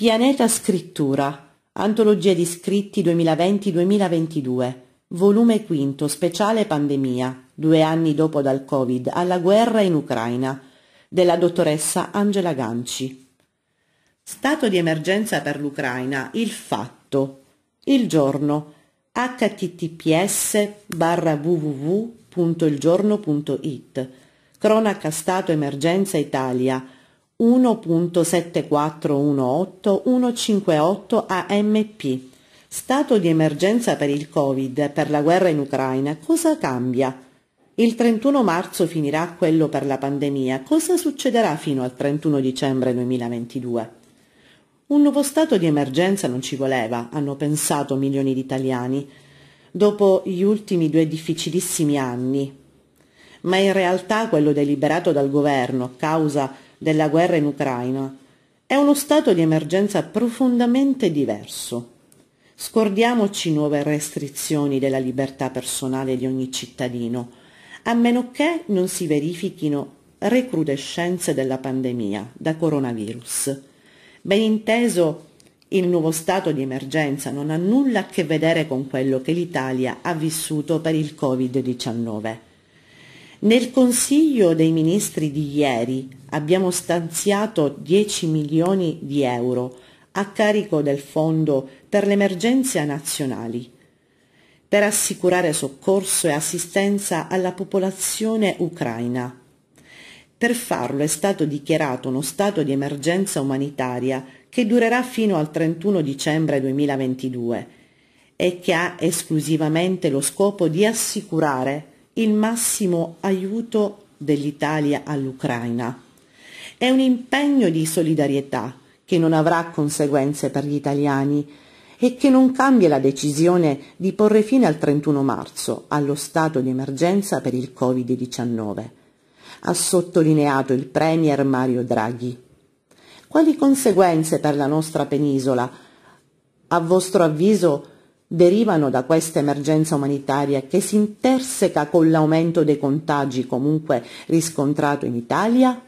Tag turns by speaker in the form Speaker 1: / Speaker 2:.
Speaker 1: Pianeta Scrittura, Antologia di scritti 2020-2022, volume 5, speciale pandemia, due anni dopo dal Covid, alla guerra in Ucraina, della dottoressa Angela Ganci. Stato di emergenza per l'Ucraina, il fatto. Il giorno https barra www.ilgiorno.it Cronaca Stato Emergenza Italia 1.7418158 AMP. Stato di emergenza per il Covid per la guerra in Ucraina, cosa cambia? Il 31 marzo finirà quello per la pandemia, cosa succederà fino al 31 dicembre 2022? Un nuovo stato di emergenza non ci voleva, hanno pensato milioni di italiani, dopo gli ultimi due difficilissimi anni. Ma in realtà quello deliberato dal governo, a causa di della guerra in Ucraina, è uno stato di emergenza profondamente diverso. Scordiamoci nuove restrizioni della libertà personale di ogni cittadino, a meno che non si verifichino recrudescenze della pandemia da coronavirus. Ben inteso, il nuovo stato di emergenza non ha nulla a che vedere con quello che l'Italia ha vissuto per il Covid-19. Nel Consiglio dei Ministri di ieri abbiamo stanziato 10 milioni di euro a carico del Fondo per le emergenze nazionali per assicurare soccorso e assistenza alla popolazione ucraina. Per farlo è stato dichiarato uno stato di emergenza umanitaria che durerà fino al 31 dicembre 2022 e che ha esclusivamente lo scopo di assicurare il massimo aiuto dell'Italia all'Ucraina. È un impegno di solidarietà che non avrà conseguenze per gli italiani e che non cambia la decisione di porre fine al 31 marzo allo stato di emergenza per il Covid-19, ha sottolineato il Premier Mario Draghi. Quali conseguenze per la nostra penisola, a vostro avviso, derivano da questa emergenza umanitaria che si interseca con l'aumento dei contagi comunque riscontrato in Italia